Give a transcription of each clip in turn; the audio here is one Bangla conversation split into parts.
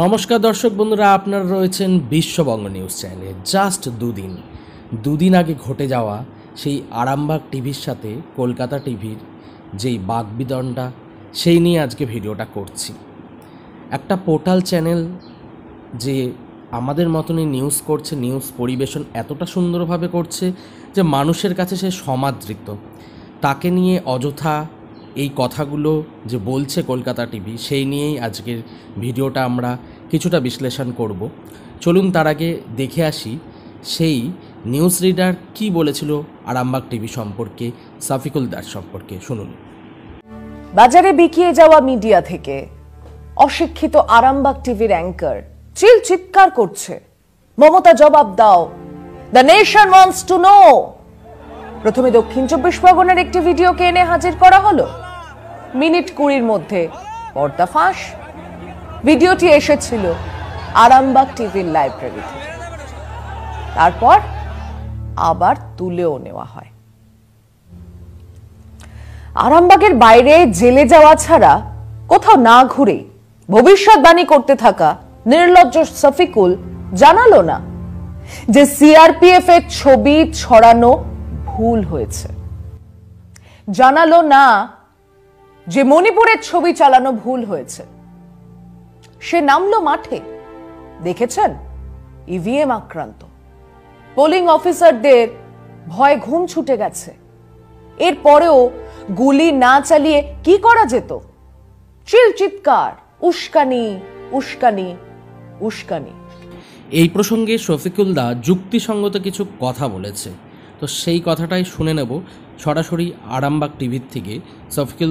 নমস্কার দর্শক বন্ধুরা আপনারা রয়েছেন বিশ্ববঙ্গ নিউজ চ্যানেলে জাস্ট দুদিন দুদিন আগে ঘটে যাওয়া সেই আরামবাগ টিভির সাথে কলকাতা টিভির যেই বাগবিদণ্ডা সেই নিয়ে আজকে ভিডিওটা করছি একটা পোর্টাল চ্যানেল যে আমাদের মতনই নিউজ করছে নিউজ পরিবেশন এতটা সুন্দরভাবে করছে যে মানুষের কাছে সে সমাদৃত তাকে নিয়ে অযথা এই কথাগুলো যে বলছে কলকাতা টিভি সেই নিয়েই আজকের ভিডিওটা আমরা কিছুটা বিশ্লেষণ করব চলুন তার আগে দেখে আসি সেই নিউজ রিডার কী বলেছিল আরামবাগ টিভি সম্পর্কে সাফিকুল দাস সম্পর্কে শুনুন বাজারে বিকিয়ে যাওয়া মিডিয়া থেকে অশিক্ষিত আরামবাগ টিভির অ্যাঙ্কার চিল চিৎকার করছে মমতা জবাব দাও the nation wants to know প্রথমে দক্ষিণ চব্বিশ পরগনার একটি ভিডিওকে এনে হাজির করা হলো মিনিট কুড়ির মধ্যে ফাঁস ভিডিওটি এসেছিল আরামবাগ টিভির লাইব্রেরিতে তারপর আবার তুলেও নেওয়া হয় আরামবাগের বাইরে জেলে যাওয়া ছাড়া কোথাও না ঘুরে ভবিষ্যৎবাণী করতে থাকা নির্লজ্জ সফিকুল জানালো না যে সিআরপিএফ এর ছবি ছড়ানো ভুল হয়েছে জানালো না যে মণিপুরের ছবি চালানো ভুল হয়েছে সে নামলো মাঠে দেখেছেন ইভিএম e আক্রান্ত পোলিং অফিসারদের ভয় ঘুম ছুটে গেছে এর পরেও গুলি না চালিয়ে কি করা যেত চিল চিৎকার উস্কানি উস্কানি উস্কানি এই প্রসঙ্গে শফিকুল দা যুক্তিসঙ্গত কিছু কথা বলেছে তো সেই কথাটাই শুনে নেব সরাসরি আরামবাগ টিভির থেকে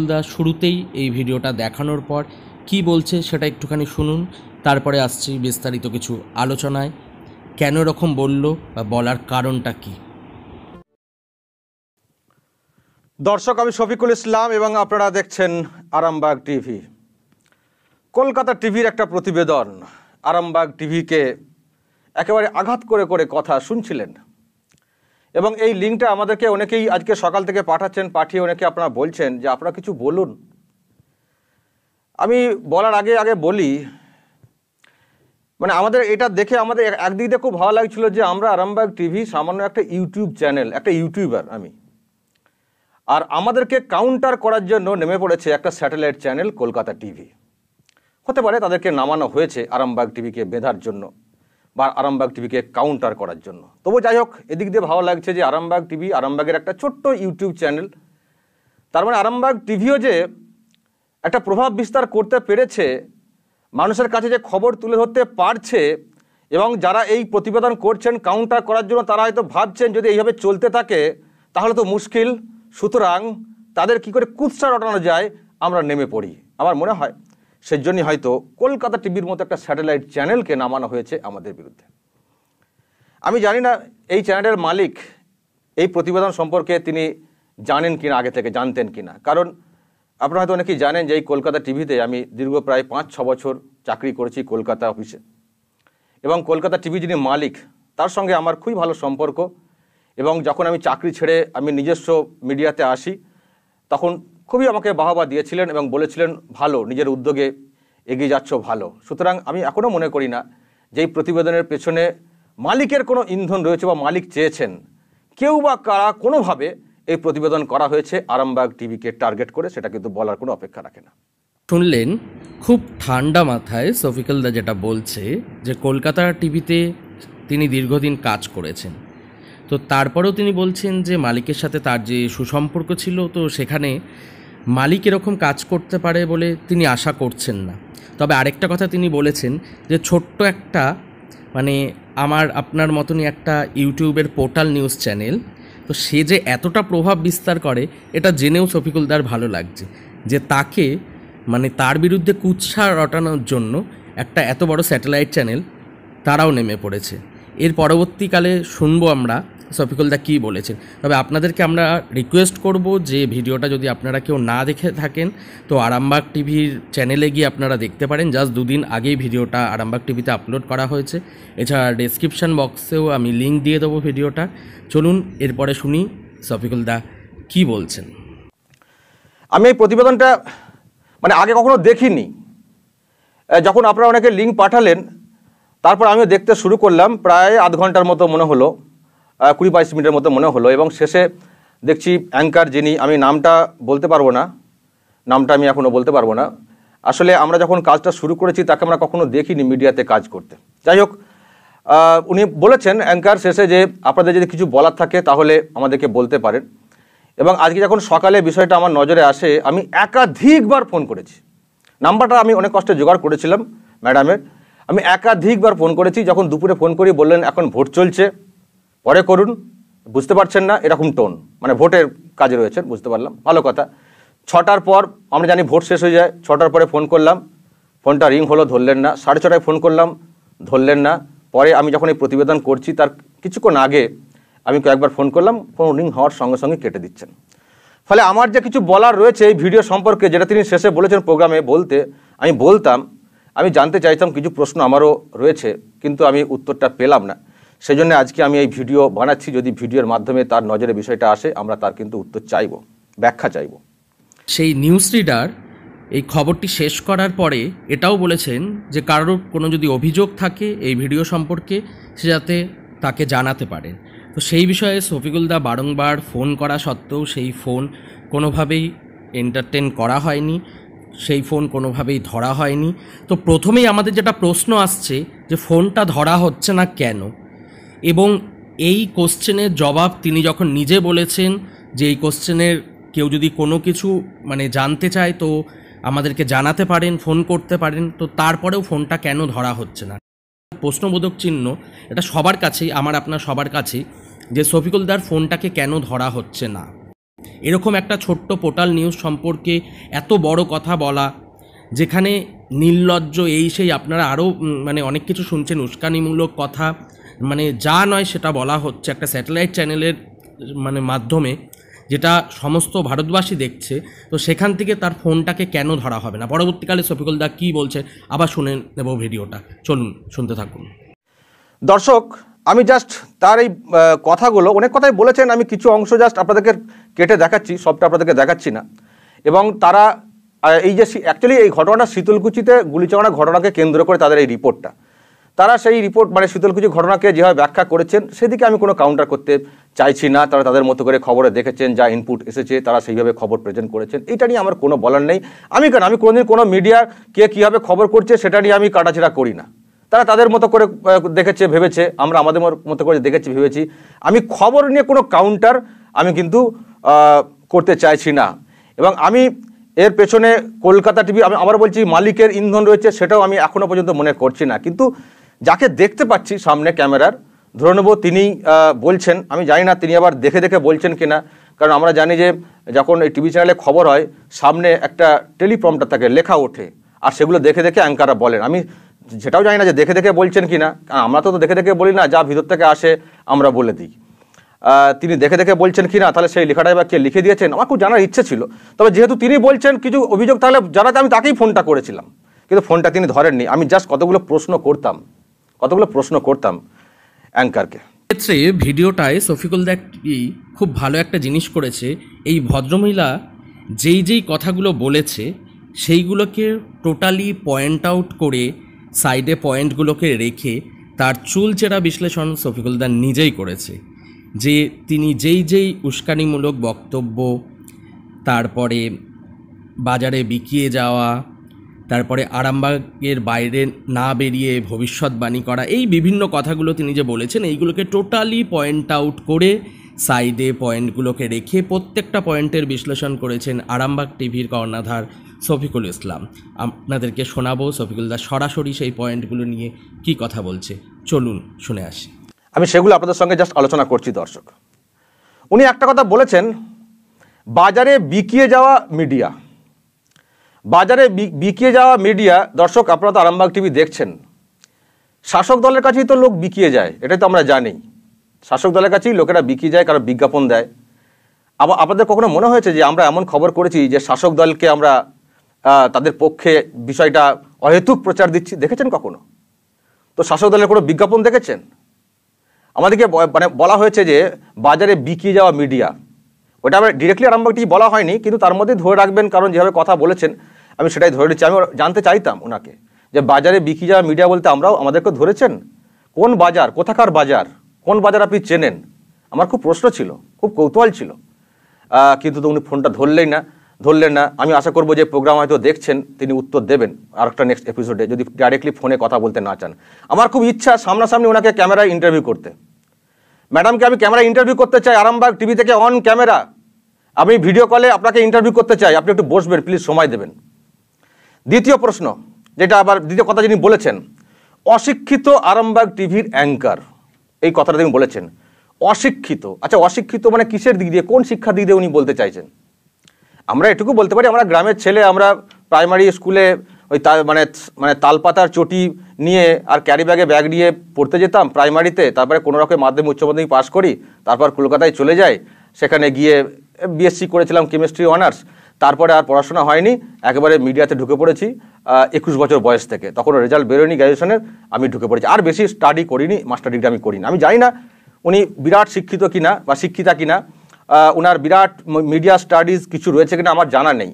দাস শুরুতেই এই ভিডিওটা দেখানোর পর কি বলছে সেটা একটুখানি শুনুন তারপরে আসছি বিস্তারিত কিছু আলোচনায় কেন রকম বলল বা বলার কারণটা কী দর্শক আমি শফিকুল ইসলাম এবং আপনারা দেখছেন আরামবাগ টিভি কলকাতা টিভির একটা প্রতিবেদন আরামবাগ টিভিকে একেবারে আঘাত করে করে কথা শুনছিলেন এবং এই লিঙ্কটা আমাদেরকে অনেকেই আজকে সকাল থেকে পাঠাচ্ছেন পাঠিয়ে অনেকে আপনারা বলছেন যে আপনারা কিছু বলুন আমি বলার আগে আগে বলি মানে আমাদের এটা দেখে আমাদের একদিক দিয়ে খুব ভালো লাগছিল যে আমরা আরামবাগ টিভি সামান্য একটা ইউটিউব চ্যানেল একটা ইউটিউবার আমি আর আমাদেরকে কাউন্টার করার জন্য নেমে পড়েছে একটা স্যাটেলাইট চ্যানেল কলকাতা টিভি হতে পারে তাদেরকে নামানো হয়েছে আরামবাগ টিভিকে বেঁধার জন্য বা আরামবাগ টিভিকে কাউন্টার করার জন্য তবু যাই হোক এদিক দিয়ে ভালো লাগছে যে আরামবাগ টিভি আরামবাগের একটা ছোট্ট ইউটিউব চ্যানেল তার মানে আরামবাগ টিভিও যে একটা প্রভাব বিস্তার করতে পেরেছে মানুষের কাছে যে খবর তুলে ধরতে পারছে এবং যারা এই প্রতিবেদন করছেন কাউন্টার করার জন্য তারা হয়তো ভাবছেন যদি এইভাবে চলতে থাকে তাহলে তো মুশকিল সুতরাং তাদের কি করে কুৎসা রটানো যায় আমরা নেমে পড়ি আমার মনে হয় সেজন্যই হয়তো কলকাতা টিভির মতো একটা স্যাটেলাইট চ্যানেলকে নামানো হয়েছে আমাদের বিরুদ্ধে আমি জানি না এই চ্যানেলের মালিক এই প্রতিবেদন সম্পর্কে তিনি জানেন কিনা আগে থেকে জানতেন কিনা কারণ আপনারা হয়তো অনেকেই জানেন যে এই কলকাতা টিভিতে আমি দীর্ঘ প্রায় পাঁচ ছ বছর চাকরি করেছি কলকাতা অফিসে এবং কলকাতা টিভি যিনি মালিক তার সঙ্গে আমার খুবই ভালো সম্পর্ক এবং যখন আমি চাকরি ছেড়ে আমি নিজস্ব মিডিয়াতে আসি তখন খুবই আমাকে বাহবা দিয়েছিলেন এবং বলেছিলেন ভালো নিজের উদ্যোগে এগিয়ে যাচ্ছ ভালো সুতরাং আমি এখনও মনে করি না যে প্রতিবেদনের পেছনে মালিকের কোনো ইন্ধন রয়েছে বা মালিক চেয়েছেন কেউ বা কারা কোনোভাবে এই প্রতিবেদন করা হয়েছে আরামবাগ টিভিকে টার্গেট করে সেটা কিন্তু বলার কোনো অপেক্ষা রাখে না শুনলেন খুব ঠান্ডা মাথায় দা যেটা বলছে যে কলকাতা টিভিতে তিনি দীর্ঘদিন কাজ করেছেন তো তারপরেও তিনি বলছেন যে মালিকের সাথে তার যে সুসম্পর্ক ছিল তো সেখানে মালিক এরকম কাজ করতে পারে বলে তিনি আশা করছেন না তবে আরেকটা কথা তিনি বলেছেন যে ছোট্ট একটা মানে আমার আপনার মতনই একটা ইউটিউবের পোর্টাল নিউজ চ্যানেল তো সে যে এতটা প্রভাব বিস্তার করে এটা জেনেও শফিকুলদার ভালো লাগছে যে তাকে মানে তার বিরুদ্ধে কুৎসা রটানোর জন্য একটা এত বড় স্যাটেলাইট চ্যানেল তারাও নেমে পড়েছে এর পরবর্তীকালে শুনবো আমরা দা কী বলেছেন তবে আপনাদেরকে আমরা রিকোয়েস্ট করব যে ভিডিওটা যদি আপনারা কেউ না দেখে থাকেন তো আরামবাগ টিভির চ্যানেলে গিয়ে আপনারা দেখতে পারেন জাস্ট দুদিন আগেই ভিডিওটা আরামবাগ টিভিতে আপলোড করা হয়েছে এছাড়া ডিসক্রিপশান বক্সেও আমি লিঙ্ক দিয়ে দেবো ভিডিওটা চলুন এরপরে শুনি দা কী বলছেন আমি এই প্রতিবেদনটা মানে আগে কখনো দেখিনি যখন আপনারা অনেকে লিঙ্ক পাঠালেন তারপর আমি দেখতে শুরু করলাম প্রায় আধ ঘন্টার মতো মনে হলো কুড়ি বাইশ মিনিটের মতো মনে হলো এবং শেষে দেখছি অ্যাঙ্কার যিনি আমি নামটা বলতে পারবো না নামটা আমি এখনও বলতে পারবো না আসলে আমরা যখন কাজটা শুরু করেছি তাকে আমরা কখনো দেখিনি মিডিয়াতে কাজ করতে যাই হোক উনি বলেছেন অ্যাঙ্কার শেষে যে আপনাদের যদি কিছু বলার থাকে তাহলে আমাদেরকে বলতে পারেন এবং আজকে যখন সকালে বিষয়টা আমার নজরে আসে আমি একাধিকবার ফোন করেছি নাম্বারটা আমি অনেক কষ্টে জোগাড় করেছিলাম ম্যাডামের আমি একাধিকবার ফোন করেছি যখন দুপুরে ফোন করি বললেন এখন ভোট চলছে পরে করুন বুঝতে পারছেন না এরকম টোন মানে ভোটের কাজে রয়েছেন বুঝতে পারলাম ভালো কথা ছটার পর আমরা জানি ভোট শেষ হয়ে যায় ছটার পরে ফোন করলাম ফোনটা রিং হলো ধরলেন না সাড়ে ছটায় ফোন করলাম ধরলেন না পরে আমি যখন এই প্রতিবেদন করছি তার কিছুক্ষণ আগে আমি কয়েকবার ফোন করলাম ফোন রিং হওয়ার সঙ্গে সঙ্গে কেটে দিচ্ছেন ফলে আমার যে কিছু বলার রয়েছে এই ভিডিও সম্পর্কে যেটা তিনি শেষে বলেছেন প্রোগ্রামে বলতে আমি বলতাম আমি জানতে চাইতাম কিছু প্রশ্ন আমারও রয়েছে কিন্তু আমি উত্তরটা পেলাম না সেই জন্য আজকে আমি এই ভিডিও বানাচ্ছি যদি ভিডিওর মাধ্যমে তার নজরে বিষয়টা আসে আমরা তার কিন্তু উত্তর চাইব ব্যাখ্যা চাইব সেই নিউজ রিডার এই খবরটি শেষ করার পরে এটাও বলেছেন যে কারোর কোনো যদি অভিযোগ থাকে এই ভিডিও সম্পর্কে সে যাতে তাকে জানাতে পারে তো সেই বিষয়ে দা বারংবার ফোন করা সত্ত্বেও সেই ফোন কোনোভাবেই এন্টারটেন করা হয়নি সেই ফোন কোনোভাবেই ধরা হয়নি তো প্রথমেই আমাদের যেটা প্রশ্ন আসছে যে ফোনটা ধরা হচ্ছে না কেন এবং এই কোশ্চেনের জবাব তিনি যখন নিজে বলেছেন যে এই কোশ্চেনের কেউ যদি কোনো কিছু মানে জানতে চায় তো আমাদেরকে জানাতে পারেন ফোন করতে পারেন তো তারপরেও ফোনটা কেন ধরা হচ্ছে না প্রশ্নবোধক চিহ্ন এটা সবার কাছেই আমার আপনার সবার কাছেই যে সফিকুলদার ফোনটাকে কেন ধরা হচ্ছে না এরকম একটা ছোট্ট পোর্টাল নিউজ সম্পর্কে এত বড় কথা বলা যেখানে নির্লজ্জ এই সেই আপনারা আরও মানে অনেক কিছু শুনছেন উস্কানিমূলক কথা মানে যা নয় সেটা বলা হচ্ছে একটা স্যাটেলাইট চ্যানেলের মানে মাধ্যমে যেটা সমস্ত ভারতবাসী দেখছে তো সেখান থেকে তার ফোনটাকে কেন ধরা হবে না পরবর্তীকালে সফিকুল দা কী বলছে আবার শুনে নেব ভিডিওটা চলুন শুনতে থাকুন দর্শক আমি জাস্ট তার এই কথাগুলো অনেক কথাই বলেছেন আমি কিছু অংশ জাস্ট আপনাদেরকে কেটে দেখাচ্ছি সবটা আপনাদেরকে দেখাচ্ছি না এবং তারা এই যে অ্যাকচুয়ালি এই ঘটনাটা শীতলকুচিতে গুলি চালানোর ঘটনাকে কেন্দ্র করে তাদের এই রিপোর্টটা তারা সেই রিপোর্ট মানে শীতল কিছু ঘটনাকে যেভাবে ব্যাখ্যা করেছেন সেদিকে আমি কোনো কাউন্টার করতে চাইছি না তারা তাদের মতো করে খবরে দেখেছেন যা ইনপুট এসেছে তারা সেইভাবে খবর প্রেজেন্ট করেছেন এটা নিয়ে আমার কোনো বলার নেই আমি কেন আমি কোনোদিন কোনো মিডিয়া কে কীভাবে খবর করছে সেটা নিয়ে আমি কাটাছেড়া করি না তারা তাদের মতো করে দেখেছে ভেবেছে আমরা আমাদের মতো করে দেখেছি ভেবেছি আমি খবর নিয়ে কোনো কাউন্টার আমি কিন্তু করতে চাইছি না এবং আমি এর পেছনে কলকাতা টিভি আমি আবার বলছি মালিকের ইন্ধন রয়েছে সেটাও আমি এখনও পর্যন্ত মনে করছি না কিন্তু যাকে দেখতে পাচ্ছি সামনে ক্যামেরার ধরে নেব তিনি বলছেন আমি জানি না তিনি আবার দেখে দেখে বলছেন কি না কারণ আমরা জানি যে যখন এই টিভি চ্যানেলে খবর হয় সামনে একটা টেলিফর্মটা থাকে লেখা ওঠে আর সেগুলো দেখে দেখে অ্যাঙ্কাররা বলেন আমি যেটাও জানি না যে দেখে দেখে বলছেন কি না আমরা তো দেখে দেখে বলি না যা ভিতর থেকে আসে আমরা বলে দিই তিনি দেখে দেখে বলছেন কি না তাহলে সেই লেখাটাই বা কে লিখে দিয়েছেন আমার খুব জানার ইচ্ছে ছিল তবে যেহেতু তিনি বলছেন কিছু অভিযোগ তাহলে জানাতে আমি তাকেই ফোনটা করেছিলাম কিন্তু ফোনটা তিনি ধরেননি আমি জাস্ট কতগুলো প্রশ্ন করতাম কতগুলো প্রশ্ন করতাম অ্যাঙ্কারকে ক্ষেত্রে ভিডিওটায় সফিকুল দেখি খুব ভালো একটা জিনিস করেছে এই ভদ্রমহিলা যেই যেই কথাগুলো বলেছে সেইগুলোকে টোটালি পয়েন্ট আউট করে সাইডে পয়েন্টগুলোকে রেখে তার চুলচেরা বিশ্লেষণ সফিকুল দা নিজেই করেছে যে তিনি যেই যেই উস্কানিমূলক বক্তব্য তারপরে বাজারে বিকিয়ে যাওয়া তারপরে আরামবাগের বাইরে না বেরিয়ে ভবিষ্যৎবাণী করা এই বিভিন্ন কথাগুলো তিনি যে বলেছেন এইগুলোকে টোটালি পয়েন্ট আউট করে সাইডে পয়েন্টগুলোকে রেখে প্রত্যেকটা পয়েন্টের বিশ্লেষণ করেছেন আরামবাগ টিভির কর্ণাধার শফিকুল ইসলাম আপনাদেরকে শোনাবো সফিকুল দা সরাসরি সেই পয়েন্টগুলো নিয়ে কি কথা বলছে চলুন শুনে আসি আমি সেগুলো আপনাদের সঙ্গে জাস্ট আলোচনা করছি দর্শক উনি একটা কথা বলেছেন বাজারে বিকিয়ে যাওয়া মিডিয়া বাজারে বিকিয়ে যাওয়া মিডিয়া দর্শক আপনারা তো আরামবাগ টিভি দেখছেন শাসক দলের কাছেই তো লোক বিকিয়ে যায় এটাই তো আমরা জানি শাসক দলের কাছেই লোকেরা বিকিয়ে যায় কারো বিজ্ঞাপন দেয় আবার আপনাদের কখনো মনে হয়েছে যে আমরা এমন খবর করেছি যে শাসক দলকে আমরা তাদের পক্ষে বিষয়টা অহেতুক প্রচার দিচ্ছি দেখেছেন কখনো তো শাসক দলের কোনো বিজ্ঞাপন দেখেছেন আমাদেরকে মানে বলা হয়েছে যে বাজারে বিকিয়ে যাওয়া মিডিয়া ওটা আমরা ডিরেক্টলি আরামবাগটি বলা হয়নি কিন্তু তার মধ্যে ধরে রাখবেন কারণ যেভাবে কথা বলেছেন আমি সেটাই ধরে নিচ্ছি আমি জানতে চাইতাম ওনাকে যে বাজারে বিক্রি যাওয়া মিডিয়া বলতে আমরাও আমাদেরকে ধরেছেন কোন বাজার কোথাকার বাজার কোন বাজার আপনি চেনেন আমার খুব প্রশ্ন ছিল খুব কৌতূহল ছিল কিন্তু তো উনি ফোনটা ধরলেই না ধরলেন না আমি আশা করবো যে প্রোগ্রাম হয়তো দেখছেন তিনি উত্তর দেবেন আর একটা নেক্সট এপিসোডে যদি ডাইরেক্টলি ফোনে কথা বলতে না চান আমার খুব ইচ্ছা সামনাসামনি ওনাকে ক্যামেরায় ইন্টারভিউ করতে ম্যাডামকে আমি ক্যামেরা ইন্টারভিউ করতে চাই আরামবাগ টিভি থেকে অন ক্যামেরা আমি ভিডিও কলে আপনাকে ইন্টারভিউ করতে চাই আপনি একটু বসবেন প্লিজ সময় দেবেন দ্বিতীয় প্রশ্ন যেটা আবার দ্বিতীয় কথা যিনি বলেছেন অশিক্ষিত আরামবাগ টিভির অ্যাঙ্কার এই কথাটা তিনি বলেছেন অশিক্ষিত আচ্ছা অশিক্ষিত মানে কিসের দিক দিয়ে কোন শিক্ষা দিক দিয়ে উনি বলতে চাইছেন আমরা এটুকু বলতে পারি আমরা গ্রামের ছেলে আমরা প্রাইমারি স্কুলে ওই তাল মানে মানে তালপাতার চটি নিয়ে আর ক্যারি ব্যাগে ব্যাগ নিয়ে পড়তে যেতাম প্রাইমারিতে তারপরে কোনো রকম মাধ্যমিক উচ্চ মাধ্যমিক পাস করি তারপর কলকাতায় চলে যাই সেখানে গিয়ে বিএসসি করেছিলাম কেমিস্ট্রি অনার্স তারপরে আর পড়াশোনা হয়নি একেবারে মিডিয়াতে ঢুকে পড়েছি একুশ বছর বয়স থেকে তখন রেজাল্ট বেরোয়নি গ্র্যাজুয়েশনের আমি ঢুকে পড়েছি আর বেশি স্টাডি করিনি মাস্টার ডিগ্রি আমি করিনি আমি জানি না উনি বিরাট শিক্ষিত কিনা বা শিক্ষিতা কিনা ওনার বিরাট মিডিয়া স্টাডিজ কিছু রয়েছে কিনা আমার জানা নেই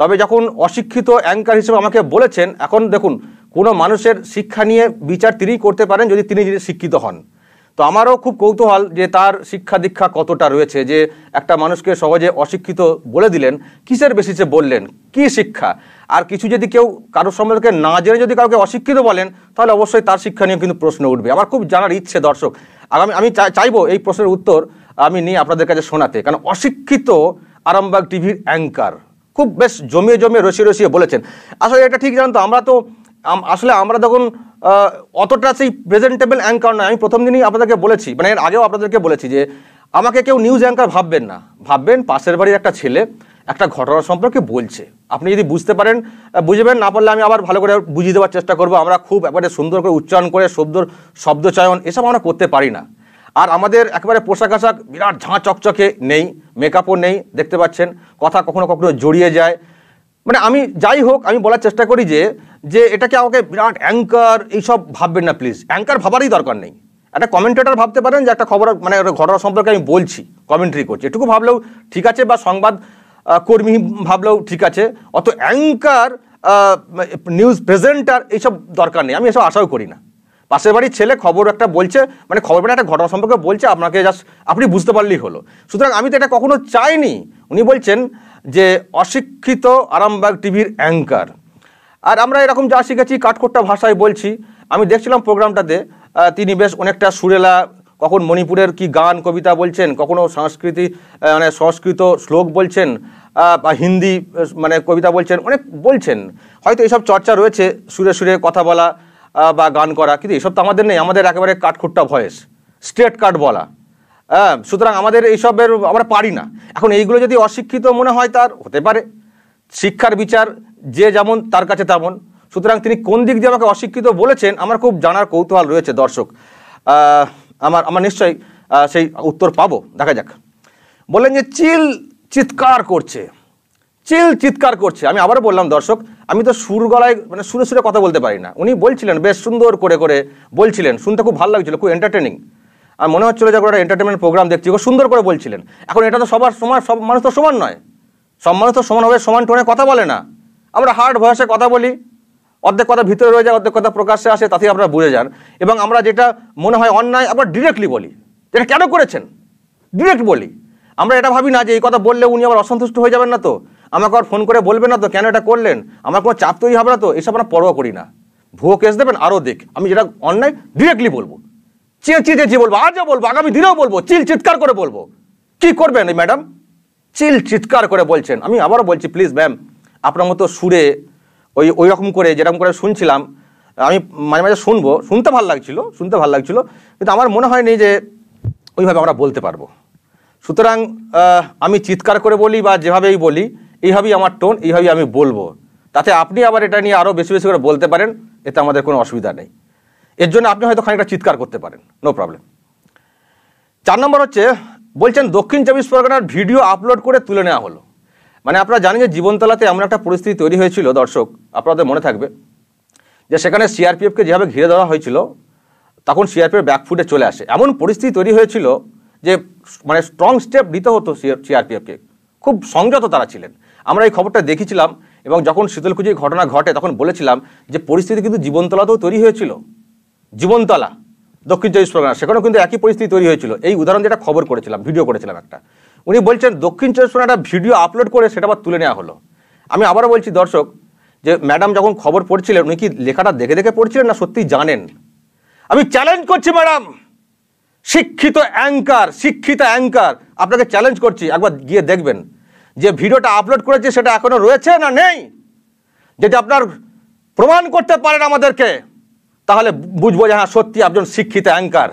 তবে যখন অশিক্ষিত অ্যাঙ্কার হিসেবে আমাকে বলেছেন এখন দেখুন কোনো মানুষের শিক্ষা নিয়ে বিচার তিনিই করতে পারেন যদি তিনি শিক্ষিত হন তো আমারও খুব কৌতূহল যে তার শিক্ষা দীক্ষা কতটা রয়েছে যে একটা মানুষকে সহজে অশিক্ষিত বলে দিলেন কিসের বেসিসে বললেন কি শিক্ষা আর কিছু যদি কেউ কারোর সম্পর্কে না জেনে যদি কাউকে অশিক্ষিত বলেন তাহলে অবশ্যই তার শিক্ষা নিয়ে কিন্তু প্রশ্ন উঠবে আমার খুব জানার ইচ্ছে দর্শক আগামী আমি চাইবো এই প্রশ্নের উত্তর আমি নিয়ে আপনাদের কাছে শোনাতে কারণ অশিক্ষিত আরামবাগ টিভির অ্যাঙ্কার খুব বেশ জমিয়ে জমিয়ে রসিয়ে রসিয়ে বলেছেন আসলে এটা ঠিক জানেন তো আমরা তো আসলে আমরা তখন অতটা সেই প্রেজেন্টেবল অ্যাঙ্কার নয় আমি প্রথম দিনই আপনাদেরকে বলেছি মানে এর আগেও আপনাদেরকে বলেছি যে আমাকে কেউ নিউজ অ্যাঙ্কার ভাববেন না ভাববেন পাশের বাড়ির একটা ছেলে একটা ঘটনা সম্পর্কে বলছে আপনি যদি বুঝতে পারেন বুঝবেন না পারলে আমি আবার ভালো করে বুঝিয়ে দেওয়ার চেষ্টা করব আমরা খুব একবারে সুন্দর করে উচ্চারণ করে শব্দ শব্দচয়ন এসব আমরা করতে পারি না আর আমাদের একেবারে পোশাক আশাক বিরাট ঝাঁ চকচকে নেই মেকআপও নেই দেখতে পাচ্ছেন কথা কখনো কখনো জড়িয়ে যায় মানে আমি যাই হোক আমি বলার চেষ্টা করি যে যে এটাকে আমাকে বিরাট অ্যাঙ্কার এইসব ভাববেন না প্লিজ অ্যাঙ্কার ভাবারই দরকার নেই একটা কমেন্টেটার ভাবতে পারেন যে একটা খবর মানে ঘটনা সম্পর্কে আমি বলছি কমেন্ট্রি করছি এটুকু ভাবলেও ঠিক আছে বা সংবাদ কর্মী ভাবলেও ঠিক আছে অত অ্যাঙ্কার নিউজ প্রেজেন্টার এইসব দরকার নেই আমি এসব আশাও করি না পাশের বাড়ির ছেলে খবর একটা বলছে মানে খবর পেলে মানে একটা ঘটনা সম্পর্কে বলছে আপনাকে জাস্ট আপনি বুঝতে পারলেই হলো সুতরাং আমি তো এটা কখনো চাইনি উনি বলছেন যে অশিক্ষিত আরামবাগ টিভির অ্যাঙ্কার আর আমরা এরকম যা শিখেছি কাঠকোট্টা ভাষায় বলছি আমি দেখছিলাম প্রোগ্রামটাতে তিনি বেশ অনেকটা সুরেলা কখন মণিপুরের কি গান কবিতা বলছেন কখনো সংস্কৃতি মানে সংস্কৃত শ্লোক বলছেন বা হিন্দি মানে কবিতা বলছেন অনেক বলছেন হয়তো এইসব চর্চা রয়েছে সুরে সুরে কথা বলা বা গান করা কিন্তু এসব তো আমাদের নেই আমাদের একেবারে কাঠখুট্টা ভয়েস স্ট্রেট কাট বলা হ্যাঁ সুতরাং আমাদের এইসবের আমরা পারি না এখন এইগুলো যদি অশিক্ষিত মনে হয় তার হতে পারে শিক্ষার বিচার যে যেমন তার কাছে তেমন সুতরাং তিনি কোন দিক দিয়ে আমাকে অশিক্ষিত বলেছেন আমার খুব জানার কৌতূহল রয়েছে দর্শক আমার আমার নিশ্চয়ই সেই উত্তর পাবো দেখা যাক বললেন যে চিল চিৎকার করছে চিল চিৎকার করছে আমি আবার বললাম দর্শক আমি তো সুর গলায় মানে সুরে সুরে কথা বলতে পারি না উনি বলছিলেন বেশ সুন্দর করে করে বলছিলেন শুনতে খুব ভালো লাগছিল খুব এন্টারটেনিং আর মনে হচ্ছিল যে একটা এন্টারটেনমেন্ট প্রোগ্রাম দেখছি খুব সুন্দর করে বলছিলেন এখন এটা তো সবার সমান সব মানুষ তো সমান নয় সব মানুষ তো সমানভাবে সমান টোনে কথা বলে না আমরা হার্ড ভয়েসে কথা বলি অর্ধেক কথা ভিতরে রয়ে যায় অর্ধেক কথা প্রকাশ্যে আসে তাতেই আপনারা বুঝে যান এবং আমরা যেটা মনে হয় অন্যায় আবার ডিরেক্টলি বলি যেটা কেন করেছেন ডিরেক্ট বলি আমরা এটা ভাবি না যে এই কথা বললে উনি আবার অসন্তুষ্ট হয়ে যাবেন না তো আমাকে আর ফোন করে বলবে না তো কেন এটা করলেন আমার কোনো চাপ তৈরি হবে না তো এসব আমরা পরোয়া করি না ভুয়ো কেস দেবেন আরও দেখ আমি যেটা অন্যায় ডিরেক্টলি বলবো চেয়ে চেয়ে চেঁচিয়ে বলবো আজও বলবো আগামী দিনেও বলবো চিল চিৎকার করে বলবো কি করবেন এই ম্যাডাম চিল চিৎকার করে বলছেন আমি আবারও বলছি প্লিজ ম্যাম আপনার মতো সুরে ওই ওই রকম করে যেরকম করে শুনছিলাম আমি মাঝে মাঝে শুনবো শুনতে ভাল লাগছিল শুনতে ভাল লাগছিল কিন্তু আমার মনে হয়নি যে ওইভাবে আমরা বলতে পারবো সুতরাং আমি চিৎকার করে বলি বা যেভাবেই বলি এইভাবেই আমার টোন এইভাবেই আমি বলবো তাতে আপনি আবার এটা নিয়ে আরও বেশি বেশি করে বলতে পারেন এতে আমাদের কোনো অসুবিধা নেই এর জন্য আপনি হয়তো খানিকটা চিৎকার করতে পারেন নো প্রবলেম চার নম্বর হচ্ছে বলছেন দক্ষিণ চব্বিশ পরগনার ভিডিও আপলোড করে তুলে নেওয়া হলো মানে আপনারা জানেন যে জীবনতলাতে এমন একটা পরিস্থিতি তৈরি হয়েছিল দর্শক আপনাদের মনে থাকবে যে সেখানে সিআরপিএফকে যেভাবে ঘিরে ধরা হয়েছিল তখন সিআরপিএফ ব্যাকফুটে চলে আসে এমন পরিস্থিতি তৈরি হয়েছিল যে মানে স্ট্রং স্টেপ নিতে হতো সিআরপিএফকে খুব সংযত তারা ছিলেন আমরা এই খবরটা দেখেছিলাম এবং যখন শীতলকুচির ঘটনা ঘটে তখন বলেছিলাম যে পরিস্থিতি কিন্তু জীবনতলাতেও তৈরি হয়েছিল জীবনতলা দক্ষিণ চব্বিশ পরগনা সেখানেও কিন্তু একই পরিস্থিতি তৈরি হয়েছিল এই উদাহরণ যেটা খবর করেছিলাম ভিডিও করেছিলাম একটা উনি বলছেন দক্ষিণ চব্বিশ পরগনাটা ভিডিও আপলোড করে সেটা আবার তুলে নেওয়া হলো আমি আবারও বলছি দর্শক যে ম্যাডাম যখন খবর পড়ছিলেন উনি কি লেখাটা দেখে দেখে পড়ছিলেন না সত্যি জানেন আমি চ্যালেঞ্জ করছি ম্যাডাম শিক্ষিত অ্যাঙ্কার শিক্ষিত অ্যাঙ্কার আপনাকে চ্যালেঞ্জ করছি একবার গিয়ে দেখবেন যে ভিডিওটা আপলোড করেছে সেটা এখনও রয়েছে না নেই যদি আপনার প্রমাণ করতে পারেন আমাদেরকে তাহলে বুঝবো যে হ্যাঁ সত্যি একজন শিক্ষিত অ্যাঙ্কার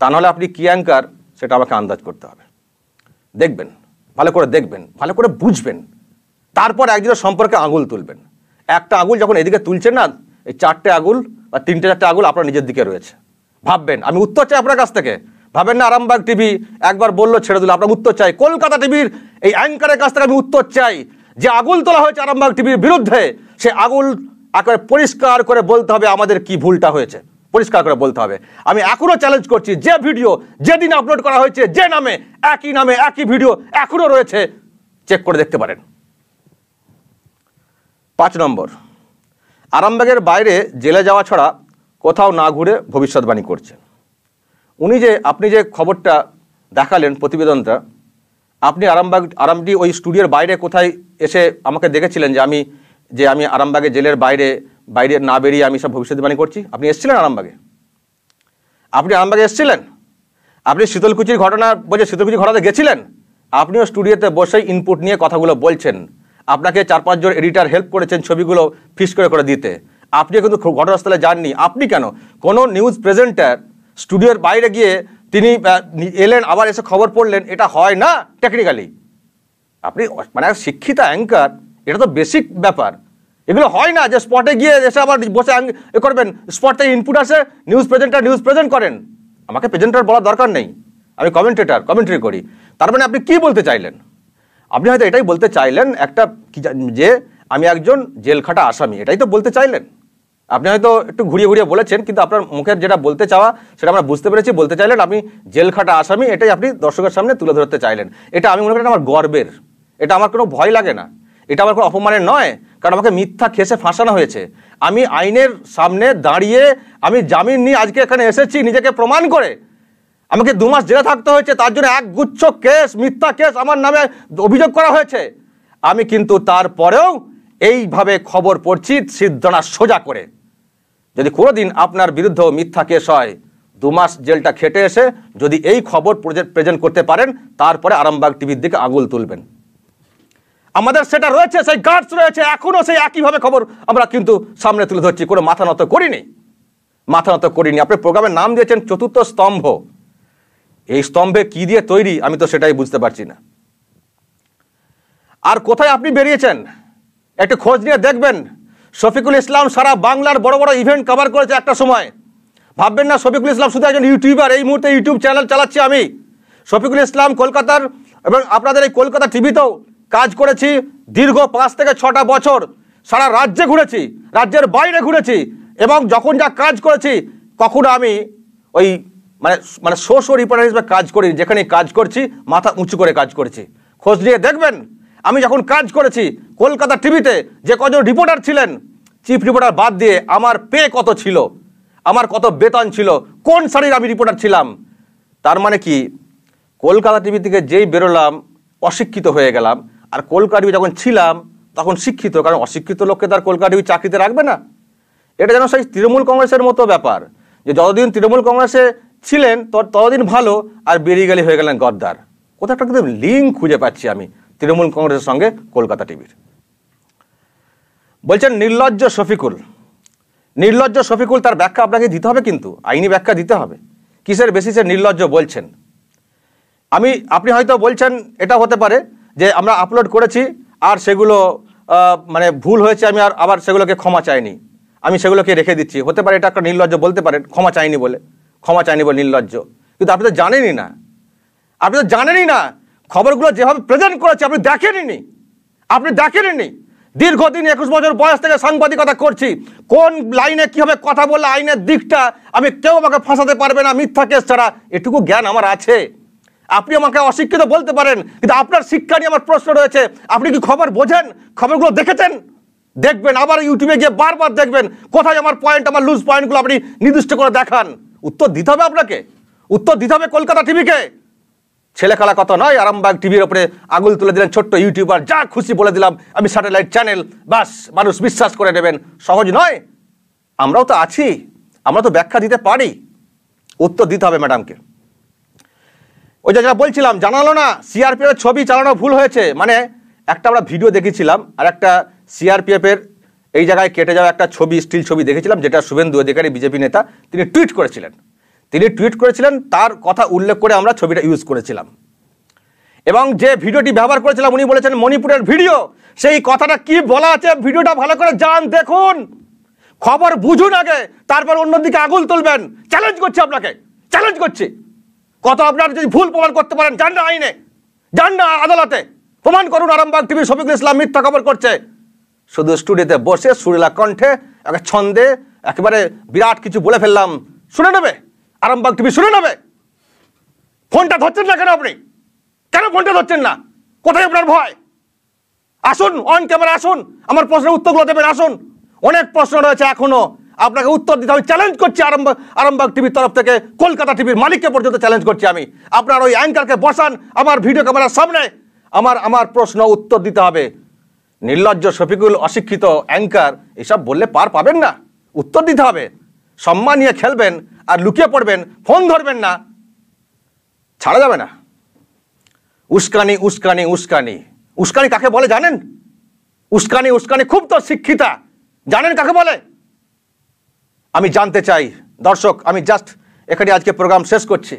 তা নাহলে আপনি কী অ্যাঙ্কার সেটা আমাকে আন্দাজ করতে হবে দেখবেন ভালো করে দেখবেন ভালো করে বুঝবেন তারপর একজনের সম্পর্কে আঙুল তুলবেন একটা আঙুল যখন এদিকে তুলছেন না এই চারটে আঙুল বা তিনটে চারটে আঙুল আপনার নিজের দিকে রয়েছে ভাববেন আমি উত্তর চাই আপনার কাছ থেকে ভাবেন না আরামবাগ টিভি একবার বললো ছেড়ে দিল আপনার উত্তর চাই কলকাতা টিভির এই অ্যাঙ্কারের কাছ থেকে আমি উত্তর চাই যে আগুল তোলা হয়েছে আরামবাগ টিভির বিরুদ্ধে সে আগুল একেবারে পরিষ্কার করে বলতে হবে আমাদের কি ভুলটা হয়েছে পরিষ্কার করে বলতে হবে আমি এখনও চ্যালেঞ্জ করছি যে ভিডিও যেদিন আপলোড করা হয়েছে যে নামে একই নামে একই ভিডিও এখনও রয়েছে চেক করে দেখতে পারেন পাঁচ নম্বর আরামবাগের বাইরে জেলে যাওয়া ছাড়া কোথাও না ঘুরে ভবিষ্যৎবাণী করছে উনি যে আপনি যে খবরটা দেখালেন প্রতিবেদনটা আপনি আরামবাগ আরামটি ওই স্টুডিওর বাইরে কোথায় এসে আমাকে দেখেছিলেন যে আমি যে আমি আরামবাগে জেলের বাইরে বাইরে না বেরিয়ে আমি সব ভবিষ্যৎবাণী করছি আপনি এসেছিলেন আরামবাগে আপনি আরামবাগে এসেছিলেন আপনি শীতলকুচির ঘটনা বলছে শীতলকুচির ঘটনাতে গেছিলেন আপনিও স্টুডিওতে বসেই ইনপুট নিয়ে কথাগুলো বলছেন আপনাকে চার পাঁচজন এডিটার হেল্প করেছেন ছবিগুলো ফিস করে করে দিতে আপনি কিন্তু ঘটনাস্থলে যাননি আপনি কেন কোনো নিউজ প্রেজেন্টার স্টুডিওর বাইরে গিয়ে তিনি এলেন আবার এসে খবর পড়লেন এটা হয় না টেকনিক্যালি আপনি মানে শিক্ষিত অ্যাঙ্কার এটা তো বেসিক ব্যাপার এগুলো হয় না যে স্পটে গিয়ে এসে আবার বসে এ করবেন স্পট থেকে ইনপুট আসে নিউজ প্রেজেন্টার নিউজ প্রেজেন্ট করেন আমাকে প্রেজেন্টার বলার দরকার নেই আমি কমেন্টেটার কমেন্ট্রি করি তার মানে আপনি কি বলতে চাইলেন আপনি হয়তো এটাই বলতে চাইলেন একটা যে আমি একজন জেলখাটা আসামি এটাই তো বলতে চাইলেন আপনি হয়তো একটু ঘুরিয়ে ঘুরিয়ে বলেছেন কিন্তু আপনার মুখের যেটা বলতে চাওয়া সেটা আমরা বুঝতে পেরেছি বলতে চাইলেন আপনি জেল খাটা আসামি এটাই আপনি দর্শকের সামনে তুলে ধরতে চাইলেন এটা আমি মনে করি আমার গর্বের এটা আমার কোনো ভয় লাগে না এটা আমার কোনো অপমানের নয় কারণ আমাকে মিথ্যা খেসে ফাঁসানো হয়েছে আমি আইনের সামনে দাঁড়িয়ে আমি জামিন নিয়ে আজকে এখানে এসেছি নিজেকে প্রমাণ করে আমাকে দু মাস জেলে থাকতে হয়েছে তার জন্য এক গুচ্ছ কেস মিথ্যা কেস আমার নামে অভিযোগ করা হয়েছে আমি কিন্তু তারপরেও এইভাবে খবর পড়ছি সিদ্ধনা সোজা করে যদি কোনোদিন আপনার বিরুদ্ধেও মিথ্যা কেস হয় দু মাস জেলটা খেটে এসে যদি এই খবর প্রেজেন্ট করতে পারেন তারপরে আরামবাগ টিভির দিকে আঙুল তুলবেন আমাদের সেটা রয়েছে সেই গার্ডস রয়েছে এখনও সেই একইভাবে খবর আমরা কিন্তু সামনে তুলে ধরছি কোনো মাথা নত করিনি মাথা নত করিনি আপনি প্রোগ্রামের নাম দিয়েছেন চতুর্থ স্তম্ভ এই স্তম্ভে কি দিয়ে তৈরি আমি তো সেটাই বুঝতে পারছি না আর কোথায় আপনি বেরিয়েছেন একটু খোঁজ নিয়ে দেখবেন শফিকুল ইসলাম সারা বাংলার বড় বড় ইভেন্ট কভার করেছে একটা সময় ভাববেন না শফিকুল ইসলাম শুধু একজন ইউটিউবার এই মুহূর্তে ইউটিউব চ্যানেল চালাচ্ছি আমি শফিকুল ইসলাম কলকাতার এবং আপনাদের এই কলকাতা টিভিতেও কাজ করেছি দীর্ঘ পাঁচ থেকে ছটা বছর সারা রাজ্যে ঘুরেছি রাজ্যের বাইরে ঘুরেছি এবং যখন যা কাজ করেছি কখনো আমি ওই মানে মানে শো শো রিপোর্টার হিসেবে কাজ করি যেখানে কাজ করছি মাথা উঁচু করে কাজ করছি খোঁজ নিয়ে দেখবেন আমি যখন কাজ করেছি কলকাতা টিভিতে যে কজন রিপোর্টার ছিলেন চিফ রিপোর্টার বাদ দিয়ে আমার পে কত ছিল আমার কত বেতন ছিল কোন শাড়ির আমি রিপোর্টার ছিলাম তার মানে কি কলকাতা টিভি থেকে যেই বেরোলাম অশিক্ষিত হয়ে গেলাম আর কলকাতা টিভি যখন ছিলাম তখন শিক্ষিত কারণ অশিক্ষিত লোককে তার কলকাতা টিভি চাকরিতে রাখবে না এটা যেন সেই তৃণমূল কংগ্রেসের মতো ব্যাপার যে যতদিন তৃণমূল কংগ্রেসে ছিলেন ততদিন ভালো আর বেরিয়ে গেলে হয়ে গেলেন গদ্দার কোথাও একটা কিন্তু লিঙ্ক খুঁজে পাচ্ছি আমি তৃণমূল কংগ্রেসের সঙ্গে কলকাতা টিভির বলছেন নির্লজ্জ শফিকুল নির্লজ্জ শফিকুল তার ব্যাখ্যা আপনাকে দিতে হবে কিন্তু আইনি ব্যাখ্যা দিতে হবে কিসের বেসিসে নির্লজ্জ বলছেন আমি আপনি হয়তো বলছেন এটা হতে পারে যে আমরা আপলোড করেছি আর সেগুলো মানে ভুল হয়েছে আমি আর আবার সেগুলোকে ক্ষমা চাইনি আমি সেগুলোকে রেখে দিচ্ছি হতে পারে এটা একটা নির্লজ্জ বলতে পারেন ক্ষমা চাইনি বলে ক্ষমা চাইনি বলে নির্লজ্জ কিন্তু আপনি তো জানেনই না আপনি তো জানেনই না খবরগুলো যেভাবে প্রেজেন্ট করেছে আপনি দেখেননি আপনি দেখেননি দীর্ঘদিন একুশ বছর বয়স থেকে সাংবাদিকতা করছি কোন লাইনে কীভাবে কথা বলে আইনের দিকটা আমি কেউ আমাকে ফাঁসাতে পারবে না মিথ্যা কেস ছাড়া এটুকু জ্ঞান আমার আছে আপনি আমাকে অশিক্ষিত বলতে পারেন কিন্তু আপনার শিক্ষা নিয়ে আমার প্রশ্ন রয়েছে আপনি কি খবর বোঝেন খবরগুলো দেখেছেন দেখবেন আবার ইউটিউবে গিয়ে বারবার দেখবেন কোথায় আমার পয়েন্ট আমার লুজ পয়েন্টগুলো আপনি নির্দিষ্ট করে দেখান উত্তর দিতে হবে আপনাকে উত্তর দিতে হবে কলকাতা টিভিকে ছেলে খেলা কথা নয় আরামবাগ টিভির ওপরে আগুল তুলে দিলেন ছোট্ট ইউটিউবার যা খুশি বলে দিলাম আমি স্যাটেলাইট চ্যানেল বাস মানুষ বিশ্বাস করে নেবেন সহজ নয় আমরাও তো আছি আমরা তো ব্যাখ্যা দিতে পারি উত্তর দিতে হবে ম্যাডামকে ওই যে যা বলছিলাম জানালো না সিআরপিএফের ছবি চালানো ভুল হয়েছে মানে একটা আমরা ভিডিও দেখেছিলাম আর একটা সিআরপিএফের এই জায়গায় কেটে যাওয়া একটা ছবি স্টিল ছবি দেখেছিলাম যেটা শুভেন্দু অধিকারী বিজেপি নেতা তিনি টুইট করেছিলেন তিনি টুইট করেছিলেন তার কথা উল্লেখ করে আমরা ছবিটা ইউজ করেছিলাম এবং যে ভিডিওটি ব্যবহার করেছিলাম উনি বলেছেন মণিপুরের ভিডিও সেই কথাটা কি বলা আছে ভিডিওটা ভালো করে যান দেখুন খবর বুঝুন আগে তারপর অন্যদিকে আগুল তুলবেন চ্যালেঞ্জ করছি আপনাকে চ্যালেঞ্জ করছি কত আপনার যদি ভুল প্রমাণ করতে পারেন যান না আইনে যান না আদালতে প্রমাণ করুন আরামবাগ টিভি শফিকুল ইসলাম মিথ্যা খবর করছে শুধু স্টুডিওতে বসে সুরিলা কণ্ঠে একে ছন্দে একেবারে বিরাট কিছু বলে ফেললাম শুনে নেবে আরামবাগ টিভি শুনে নেবে ফোনটা ধরছেন না কেন আপনি কেন ফোনটা ধরছেন না কোথায় আপনার ভয় আসুন অন ক্যামেরা আসুন আমার প্রশ্নের উত্তরগুলো দেবেন আসুন অনেক প্রশ্ন রয়েছে এখনও আপনাকে উত্তর দিতে আমি চ্যালেঞ্জ করছি আরামবাগ আরামবাগ টিভির তরফ থেকে কলকাতা টিভির মালিককে পর্যন্ত চ্যালেঞ্জ করছি আমি আপনার ওই অ্যাঙ্কারকে বসান আমার ভিডিও ক্যামেরার সামনে আমার আমার প্রশ্ন উত্তর দিতে হবে নির্লজ্জ শফিকুল অশিক্ষিত অ্যাঙ্কার এসব বললে পার পাবেন না উত্তর দিতে হবে সম্মান নিয়ে খেলবেন আর লুকিয়ে পড়বেন ফোন ধরবেন না ছাড়া যাবে না উস্কানি উস্কানি উস্কানি উস্কানি কাকে বলে জানেন উস্কানি উস্কানি খুব তো শিক্ষিতা জানেন কাকে বলে আমি জানতে চাই দর্শক আমি জাস্ট এখানে আজকে প্রোগ্রাম শেষ করছি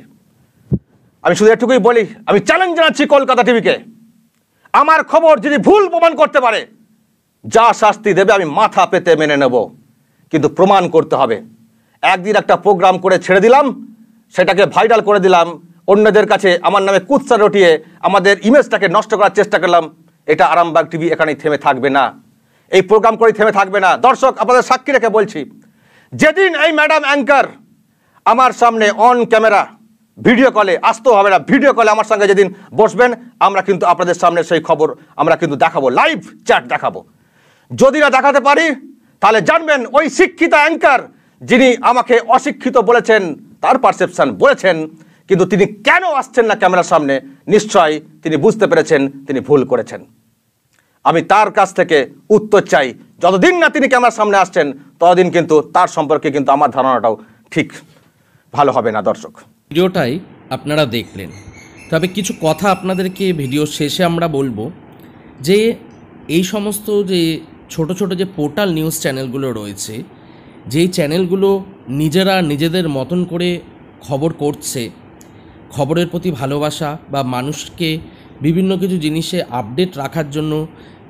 আমি শুধু এটুকুই বলি আমি চ্যালেঞ্জ জানাচ্ছি কলকাতা টিভিকে আমার খবর যদি ভুল প্রমাণ করতে পারে যা শাস্তি দেবে আমি মাথা পেতে মেনে নেব কিন্তু প্রমাণ করতে হবে একদিন একটা প্রোগ্রাম করে ছেড়ে দিলাম সেটাকে ভাইরাল করে দিলাম অন্যদের কাছে আমার নামে কুৎসা রটিয়ে আমাদের ইমেজটাকে নষ্ট করার চেষ্টা করলাম এটা আরামবাগ টিভি এখানেই থেমে থাকবে না এই প্রোগ্রাম করেই থেমে থাকবে না দর্শক আপনাদের সাক্ষী রেখে বলছি যেদিন এই ম্যাডাম অ্যাঙ্কার আমার সামনে অন ক্যামেরা ভিডিও কলে আসতেও হবে না ভিডিও কলে আমার সঙ্গে যেদিন বসবেন আমরা কিন্তু আপনাদের সামনে সেই খবর আমরা কিন্তু দেখাবো লাইভ চ্যাট দেখাবো যদি না দেখাতে পারি তাহলে জানবেন ওই শিক্ষিতা অ্যাঙ্কার যিনি আমাকে অশিক্ষিত বলেছেন তার পারসেপশান বলেছেন কিন্তু তিনি কেন আসছেন না ক্যামেরার সামনে নিশ্চয় তিনি বুঝতে পেরেছেন তিনি ভুল করেছেন আমি তার কাছ থেকে উত্তর চাই যতদিন না তিনি ক্যামেরার সামনে আসছেন ততদিন কিন্তু তার সম্পর্কে কিন্তু আমার ধারণাটাও ঠিক ভালো হবে না দর্শক ভিডিওটাই আপনারা দেখলেন তবে কিছু কথা আপনাদেরকে ভিডিও শেষে আমরা বলবো যে এই সমস্ত যে ছোট ছোট যে পোর্টাল নিউজ চ্যানেলগুলো রয়েছে যেই চ্যানেলগুলো নিজেরা নিজেদের মতন করে খবর করছে খবরের প্রতি ভালোবাসা বা মানুষকে বিভিন্ন কিছু জিনিসে আপডেট রাখার জন্য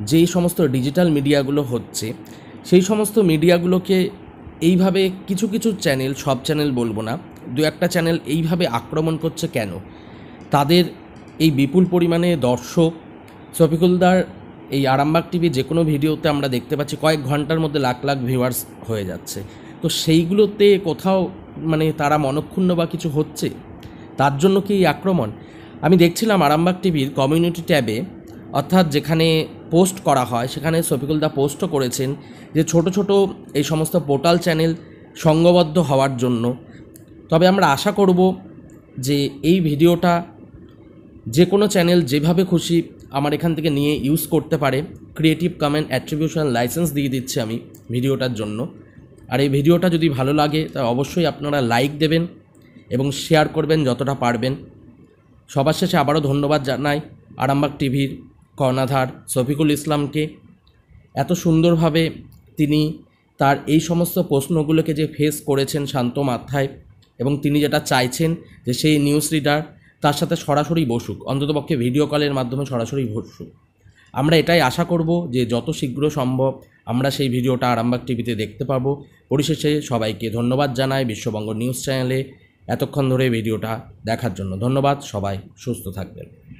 যেই সমস্ত ডিজিটাল মিডিয়াগুলো হচ্ছে সেই সমস্ত মিডিয়াগুলোকে এইভাবে কিছু কিছু চ্যানেল সব চ্যানেল বলবো না দু একটা চ্যানেল এইভাবে আক্রমণ করছে কেন তাদের এই বিপুল পরিমাণে দর্শক শফিকুলদার এই আরামবাগ টিভি যে কোনো ভিডিওতে আমরা দেখতে পাচ্ছি কয়েক ঘন্টার মধ্যে লাখ লাখ ভিউয়ার্স হয়ে যাচ্ছে তো সেইগুলোতে কোথাও মানে তারা মনক্ষুণ্ণ বা কিছু হচ্ছে তার জন্য কি এই আক্রমণ আমি দেখছিলাম আরামবাগ টিভির কমিউনিটি ট্যাবে অর্থাৎ যেখানে পোস্ট করা হয় সেখানে দা পোস্টও করেছেন যে ছোট ছোট এই সমস্ত পোর্টাল চ্যানেল সঙ্গবদ্ধ হওয়ার জন্য তবে আমরা আশা করব যে এই ভিডিওটা যে কোনো চ্যানেল যেভাবে খুশি আমার এখান থেকে নিয়ে ইউজ করতে পারে ক্রিয়েটিভ কমেন্ট অ্যাট্রিবিউশন লাইসেন্স দিয়ে দিচ্ছি আমি ভিডিওটার জন্য আর এই ভিডিওটা যদি ভালো লাগে তা অবশ্যই আপনারা লাইক দেবেন এবং শেয়ার করবেন যতটা পারবেন সবার শেষে আবারও ধন্যবাদ জানাই আরামবাগ টিভির কর্ণাধার শফিকুল ইসলামকে এত সুন্দরভাবে তিনি তার এই সমস্ত প্রশ্নগুলোকে যে ফেস করেছেন শান্ত মাথায় এবং তিনি যেটা চাইছেন যে সেই নিউজ রিডার তার সাথে সরাসরি বসুক অন্ততপক্ষে ভিডিও কলের মাধ্যমে সরাসরি বসুক আমরা এটাই আশা করব যে যত শীঘ্র সম্ভব আমরা সেই ভিডিওটা আরামবাগ টিভিতে দেখতে পাবো পরিশেষে সবাইকে ধন্যবাদ জানাই বিশ্ববঙ্গ নিউজ চ্যানেলে এতক্ষণ ধরে ভিডিওটা দেখার জন্য ধন্যবাদ সবাই সুস্থ থাকবেন